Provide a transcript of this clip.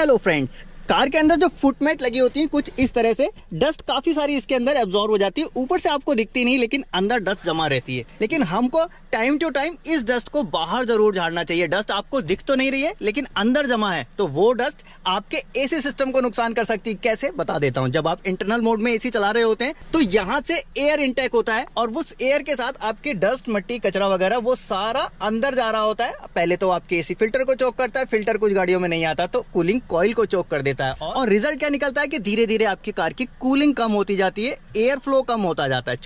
hello friends car के अंदर जो फुटमेट लगी होती है कुछ इस तरह से डस्ट काफी सारी इसके अंदर एब्जॉर्व हो जाती है ऊपर से आपको दिखती नहीं लेकिन अंदर डस्ट जमा रहती है लेकिन हमको टाइम टू टाइम इस डस्ट को बाहर जरूर झाड़ना चाहिए डस्ट आपको दिख तो नहीं रही है लेकिन अंदर जमा है तो वो डस्ट आपके एसी सिस्टम को नुकसान कर सकती है कैसे बता देता हूँ जब आप इंटरनल मोड में ए चला रहे होते हैं तो यहाँ से एयर इंटेक होता है और उस एयर के साथ आपके डस्ट मट्टी कचरा वगैरह वो सारा अंदर जा रहा होता है पहले तो आपके एसी फिल्टर को चौक करता है फिल्टर कुछ गाड़ियों में नहीं आता तो कूलिंग कॉइल को चौक कर देता रहता है और, और रिजल्ट क्या निकलता है कि धीरे धीरे आपकी कार की कूलिंग कम होती जाती है एयर फ्लो कम होता जाता है